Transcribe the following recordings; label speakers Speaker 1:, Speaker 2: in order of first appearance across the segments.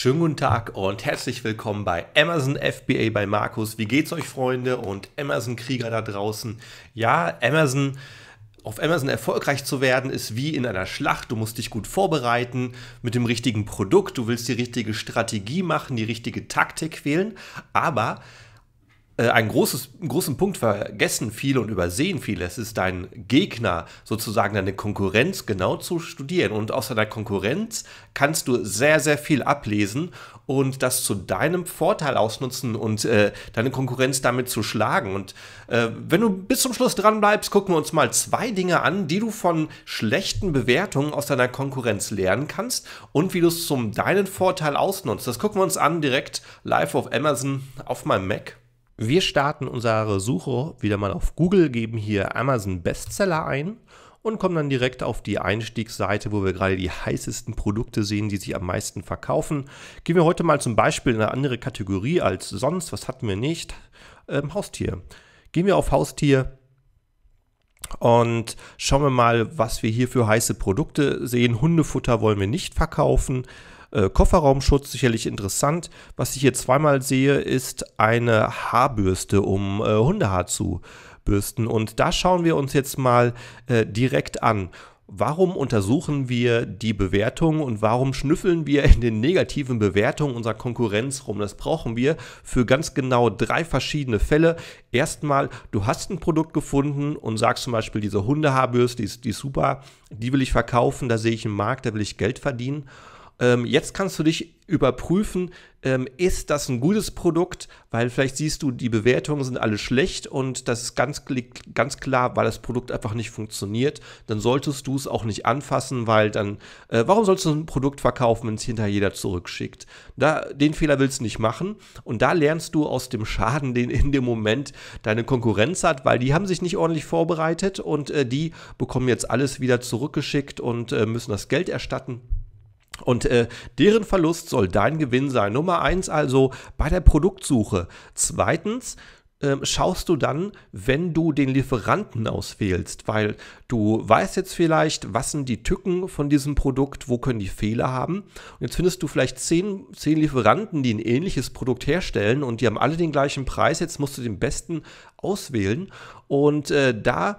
Speaker 1: Schönen guten Tag und herzlich willkommen bei Amazon FBA bei Markus. Wie geht's euch, Freunde und Amazon-Krieger da draußen? Ja, Amazon. Auf Amazon erfolgreich zu werden, ist wie in einer Schlacht. Du musst dich gut vorbereiten mit dem richtigen Produkt. Du willst die richtige Strategie machen, die richtige Taktik wählen. Aber äh, einen großes, großen Punkt vergessen viele und übersehen viele. Es ist dein Gegner, sozusagen deine Konkurrenz genau zu studieren. Und aus deiner Konkurrenz kannst du sehr, sehr viel ablesen und das zu deinem Vorteil ausnutzen und äh, deine Konkurrenz damit zu schlagen. Und äh, wenn du bis zum Schluss dran bleibst, gucken wir uns mal zwei Dinge an, die du von schlechten Bewertungen aus deiner Konkurrenz lernen kannst und wie du es zum deinen Vorteil ausnutzt. Das gucken wir uns an direkt live auf Amazon auf meinem Mac. Wir starten unsere Suche wieder mal auf Google, geben hier Amazon Bestseller ein und kommen dann direkt auf die Einstiegsseite, wo wir gerade die heißesten Produkte sehen, die sich am meisten verkaufen. Gehen wir heute mal zum Beispiel in eine andere Kategorie als sonst. Was hatten wir nicht? Ähm, Haustier. Gehen wir auf Haustier und schauen wir mal, was wir hier für heiße Produkte sehen. Hundefutter wollen wir nicht verkaufen. Äh, Kofferraumschutz sicherlich interessant. Was ich hier zweimal sehe, ist eine Haarbürste, um äh, Hundehaar zu bürsten. Und da schauen wir uns jetzt mal äh, direkt an. Warum untersuchen wir die Bewertungen und warum schnüffeln wir in den negativen Bewertungen unserer Konkurrenz rum? Das brauchen wir für ganz genau drei verschiedene Fälle. Erstmal, du hast ein Produkt gefunden und sagst zum Beispiel, diese Hundehaarbürste, die ist, die ist super, die will ich verkaufen, da sehe ich einen Markt, da will ich Geld verdienen. Ähm, jetzt kannst du dich überprüfen, ähm, ist das ein gutes Produkt, weil vielleicht siehst du, die Bewertungen sind alle schlecht und das ist ganz, ganz klar, weil das Produkt einfach nicht funktioniert, dann solltest du es auch nicht anfassen, weil dann, äh, warum sollst du ein Produkt verkaufen, wenn es hinterher jeder zurückschickt? Da, den Fehler willst du nicht machen und da lernst du aus dem Schaden, den in dem Moment deine Konkurrenz hat, weil die haben sich nicht ordentlich vorbereitet und äh, die bekommen jetzt alles wieder zurückgeschickt und äh, müssen das Geld erstatten. Und äh, deren Verlust soll dein Gewinn sein. Nummer eins also bei der Produktsuche. Zweitens ähm, schaust du dann, wenn du den Lieferanten auswählst, weil du weißt jetzt vielleicht, was sind die Tücken von diesem Produkt, wo können die Fehler haben. Und jetzt findest du vielleicht zehn, zehn Lieferanten, die ein ähnliches Produkt herstellen und die haben alle den gleichen Preis. Jetzt musst du den besten auswählen und äh, da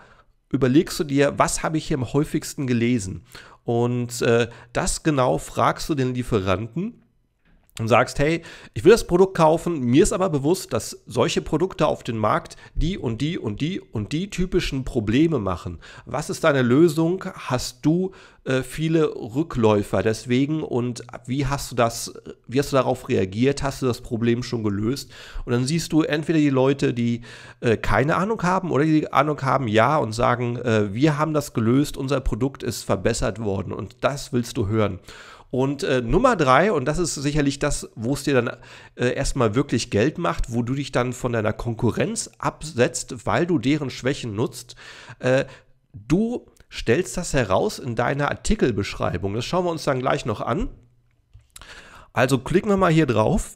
Speaker 1: überlegst du dir, was habe ich hier am häufigsten gelesen. Und äh, das genau fragst du den Lieferanten und sagst, hey, ich will das Produkt kaufen, mir ist aber bewusst, dass solche Produkte auf dem Markt die und die und die und die typischen Probleme machen. Was ist deine Lösung? Hast du äh, viele Rückläufer. Deswegen, und wie hast du das, wie hast du darauf reagiert? Hast du das Problem schon gelöst? Und dann siehst du entweder die Leute, die äh, keine Ahnung haben oder die Ahnung haben, ja, und sagen, äh, wir haben das gelöst, unser Produkt ist verbessert worden und das willst du hören. Und äh, Nummer drei, und das ist sicherlich das, wo es dir dann äh, erstmal wirklich Geld macht, wo du dich dann von deiner Konkurrenz absetzt, weil du deren Schwächen nutzt. Äh, du stellst das heraus in deiner Artikelbeschreibung. Das schauen wir uns dann gleich noch an. Also klicken wir mal hier drauf.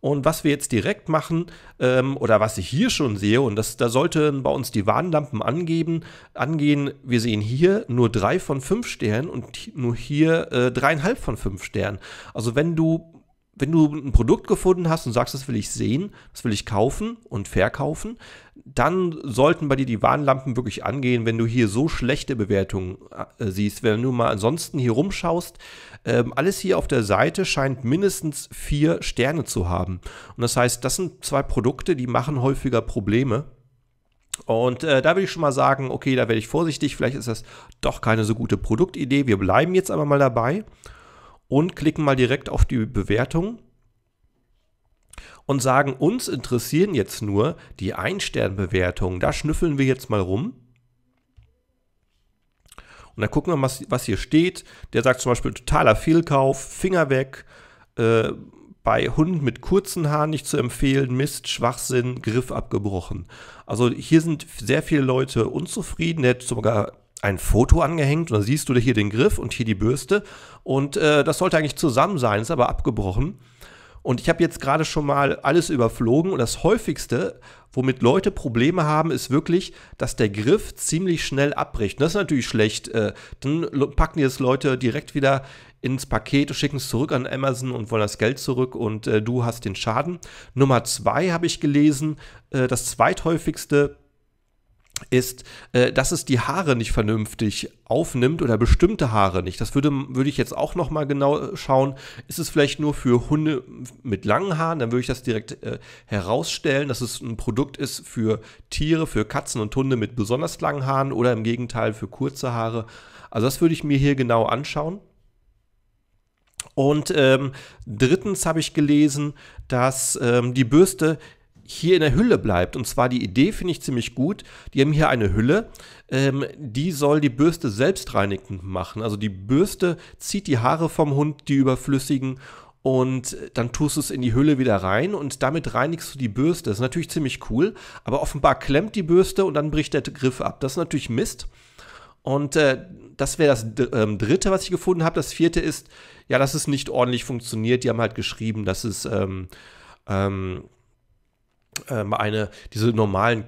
Speaker 1: Und was wir jetzt direkt machen ähm, oder was ich hier schon sehe, und das, da sollten bei uns die Warnlampen angeben, angehen, wir sehen hier nur drei von fünf Sternen und nur hier äh, dreieinhalb von fünf Sternen. Also wenn du wenn du ein Produkt gefunden hast und sagst, das will ich sehen, das will ich kaufen und verkaufen, dann sollten bei dir die Warnlampen wirklich angehen, wenn du hier so schlechte Bewertungen äh, siehst. Wenn du mal ansonsten hier rumschaust, äh, alles hier auf der Seite scheint mindestens vier Sterne zu haben. Und das heißt, das sind zwei Produkte, die machen häufiger Probleme. Und äh, da würde ich schon mal sagen, okay, da werde ich vorsichtig, vielleicht ist das doch keine so gute Produktidee. Wir bleiben jetzt aber mal dabei und klicken mal direkt auf die Bewertung und sagen, uns interessieren jetzt nur die Ein-Stern-Bewertungen. Da schnüffeln wir jetzt mal rum. Und dann gucken wir mal, was hier steht. Der sagt zum Beispiel totaler Fehlkauf, Finger weg, äh, bei Hunden mit kurzen Haaren nicht zu empfehlen, Mist, Schwachsinn, Griff abgebrochen. Also hier sind sehr viele Leute unzufrieden. Der hat sogar ein Foto angehängt und dann siehst du hier den Griff und hier die Bürste und äh, das sollte eigentlich zusammen sein, ist aber abgebrochen. Und ich habe jetzt gerade schon mal alles überflogen und das häufigste, womit Leute Probleme haben, ist wirklich, dass der Griff ziemlich schnell abbricht. Und das ist natürlich schlecht. Äh, dann packen jetzt Leute direkt wieder ins Paket, schicken es zurück an Amazon und wollen das Geld zurück und äh, du hast den Schaden. Nummer zwei habe ich gelesen, äh, das zweithäufigste ist, äh, dass es die Haare nicht vernünftig aufnimmt oder bestimmte Haare nicht. Das würde, würde ich jetzt auch nochmal genau äh, schauen. Ist es vielleicht nur für Hunde mit langen Haaren? Dann würde ich das direkt äh, herausstellen, dass es ein Produkt ist für Tiere, für Katzen und Hunde mit besonders langen Haaren oder im Gegenteil für kurze Haare. Also das würde ich mir hier genau anschauen. Und ähm, drittens habe ich gelesen, dass ähm, die Bürste hier in der Hülle bleibt. Und zwar die Idee finde ich ziemlich gut. Die haben hier eine Hülle, ähm, die soll die Bürste selbstreinigend machen. Also die Bürste zieht die Haare vom Hund, die überflüssigen, und dann tust du es in die Hülle wieder rein und damit reinigst du die Bürste. Das ist natürlich ziemlich cool, aber offenbar klemmt die Bürste und dann bricht der Griff ab. Das ist natürlich Mist. Und äh, das wäre das äh, dritte, was ich gefunden habe. Das vierte ist, ja, dass es nicht ordentlich funktioniert. Die haben halt geschrieben, dass es ähm, ähm, ähm, eine, diese normalen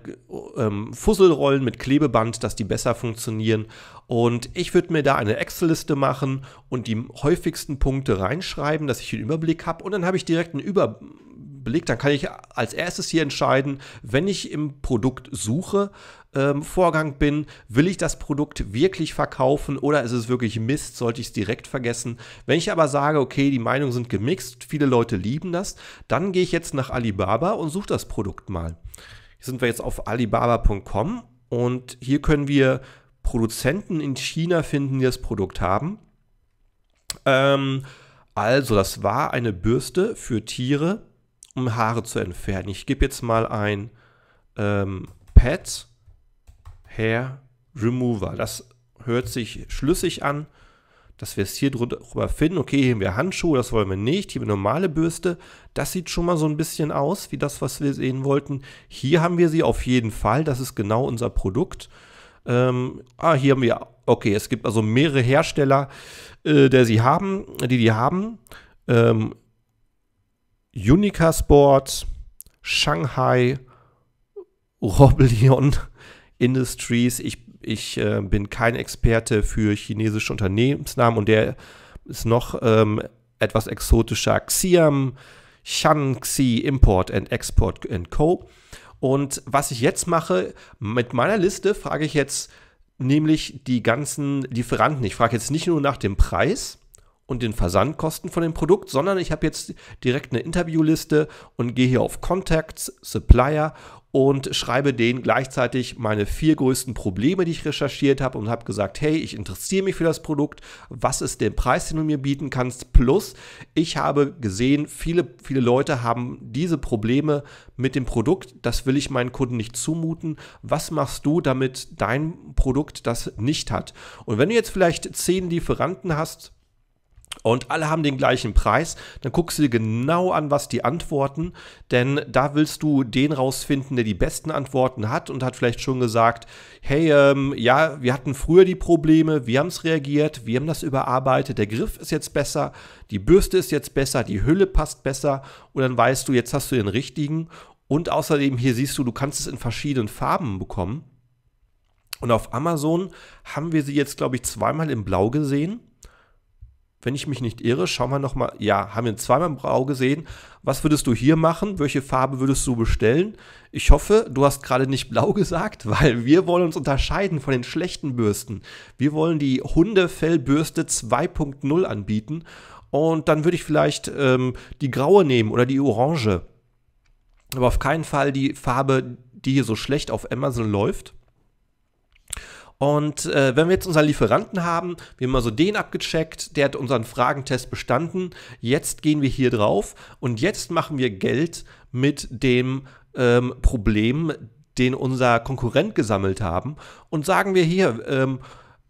Speaker 1: ähm, Fusselrollen mit Klebeband, dass die besser funktionieren. Und ich würde mir da eine Excel-Liste machen und die häufigsten Punkte reinschreiben, dass ich einen Überblick habe. Und dann habe ich direkt einen Überblick. Dann kann ich als erstes hier entscheiden, wenn ich im Produkt suche, ähm, Vorgang bin. Will ich das Produkt wirklich verkaufen oder ist es wirklich Mist? Sollte ich es direkt vergessen? Wenn ich aber sage, okay, die Meinungen sind gemixt, viele Leute lieben das, dann gehe ich jetzt nach Alibaba und suche das Produkt mal. Hier sind wir jetzt auf alibaba.com und hier können wir Produzenten in China finden, die das Produkt haben. Ähm, also, das war eine Bürste für Tiere, um Haare zu entfernen. Ich gebe jetzt mal ein ähm, Pad Hair Remover. Das hört sich schlüssig an, dass wir es hier drüber finden. Okay, hier haben wir Handschuhe, das wollen wir nicht. Hier haben wir normale Bürste. Das sieht schon mal so ein bisschen aus, wie das, was wir sehen wollten. Hier haben wir sie auf jeden Fall. Das ist genau unser Produkt. Ähm, ah, hier haben wir, okay, es gibt also mehrere Hersteller, äh, der sie haben, die die haben. Ähm, Unica Sport, Shanghai, Robleon, Industries. Ich, ich äh, bin kein Experte für chinesische Unternehmensnamen und der ist noch ähm, etwas exotischer. Xiam, Shanxi Import and Export and Co. Und was ich jetzt mache, mit meiner Liste frage ich jetzt nämlich die ganzen Lieferanten. Ich frage jetzt nicht nur nach dem Preis, und den Versandkosten von dem Produkt, sondern ich habe jetzt direkt eine Interviewliste und gehe hier auf Contacts, Supplier und schreibe denen gleichzeitig meine vier größten Probleme, die ich recherchiert habe und habe gesagt, hey, ich interessiere mich für das Produkt, was ist der Preis, den du mir bieten kannst? Plus, ich habe gesehen, viele, viele Leute haben diese Probleme mit dem Produkt, das will ich meinen Kunden nicht zumuten. Was machst du, damit dein Produkt das nicht hat? Und wenn du jetzt vielleicht zehn Lieferanten hast, und alle haben den gleichen Preis, dann guckst du dir genau an, was die antworten, denn da willst du den rausfinden, der die besten Antworten hat und hat vielleicht schon gesagt, hey, ähm, ja, wir hatten früher die Probleme, wir haben es reagiert, wir haben das überarbeitet, der Griff ist jetzt besser, die Bürste ist jetzt besser, die Hülle passt besser und dann weißt du, jetzt hast du den richtigen und außerdem hier siehst du, du kannst es in verschiedenen Farben bekommen. Und auf Amazon haben wir sie jetzt, glaube ich, zweimal in Blau gesehen wenn ich mich nicht irre, schauen wir nochmal, ja, haben wir zweimal im Brau gesehen. Was würdest du hier machen? Welche Farbe würdest du bestellen? Ich hoffe, du hast gerade nicht blau gesagt, weil wir wollen uns unterscheiden von den schlechten Bürsten. Wir wollen die Hundefellbürste 2.0 anbieten und dann würde ich vielleicht ähm, die graue nehmen oder die orange. Aber auf keinen Fall die Farbe, die hier so schlecht auf Amazon läuft. Und äh, wenn wir jetzt unseren Lieferanten haben, wir haben mal so den abgecheckt, der hat unseren Fragentest bestanden. Jetzt gehen wir hier drauf und jetzt machen wir Geld mit dem ähm, Problem, den unser Konkurrent gesammelt haben. Und sagen wir hier, ähm,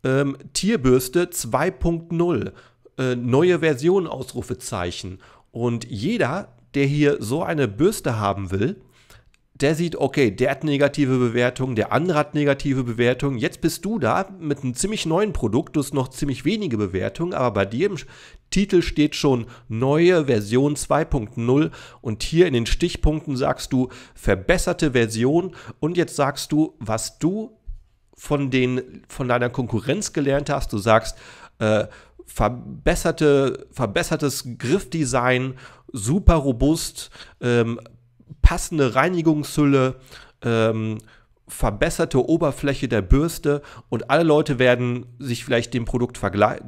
Speaker 1: ähm, Tierbürste 2.0, äh, neue Version, Ausrufezeichen. Und jeder, der hier so eine Bürste haben will, der sieht, okay, der hat negative Bewertungen, der andere hat negative Bewertungen. Jetzt bist du da mit einem ziemlich neuen Produkt, du hast noch ziemlich wenige Bewertungen, aber bei dir im Titel steht schon neue Version 2.0 und hier in den Stichpunkten sagst du verbesserte Version und jetzt sagst du, was du von, den, von deiner Konkurrenz gelernt hast. Du sagst, äh, verbesserte, verbessertes Griffdesign, super robust, ähm, passende Reinigungshülle, ähm, verbesserte Oberfläche der Bürste und alle Leute werden sich vielleicht dem Produkt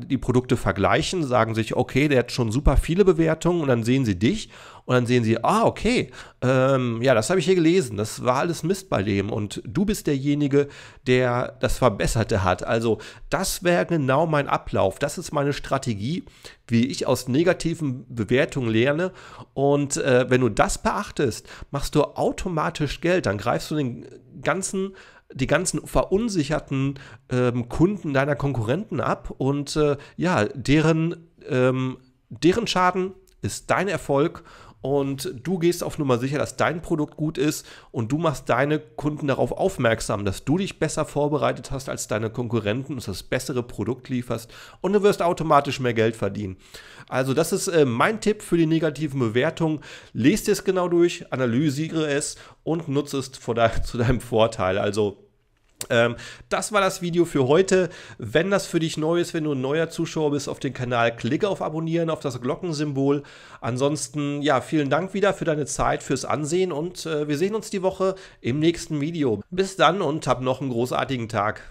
Speaker 1: die Produkte vergleichen, sagen sich, okay, der hat schon super viele Bewertungen und dann sehen sie dich und dann sehen sie, ah, okay, ähm, ja, das habe ich hier gelesen, das war alles Mist bei dem und du bist derjenige, der das Verbesserte hat. Also das wäre genau mein Ablauf, das ist meine Strategie, wie ich aus negativen Bewertungen lerne. Und äh, wenn du das beachtest, machst du automatisch Geld, dann greifst du den ganzen die ganzen verunsicherten ähm, Kunden deiner Konkurrenten ab und äh, ja, deren, ähm, deren Schaden ist dein Erfolg und du gehst auf Nummer sicher, dass dein Produkt gut ist und du machst deine Kunden darauf aufmerksam, dass du dich besser vorbereitet hast als deine Konkurrenten und das bessere Produkt lieferst und du wirst automatisch mehr Geld verdienen. Also das ist äh, mein Tipp für die negativen Bewertungen. Lest es genau durch, analysiere es und nutze es de zu deinem Vorteil. Also ähm, das war das Video für heute. Wenn das für dich neu ist, wenn du ein neuer Zuschauer bist auf den Kanal, klicke auf Abonnieren, auf das Glockensymbol. Ansonsten, ja, vielen Dank wieder für deine Zeit, fürs Ansehen und äh, wir sehen uns die Woche im nächsten Video. Bis dann und hab noch einen großartigen Tag.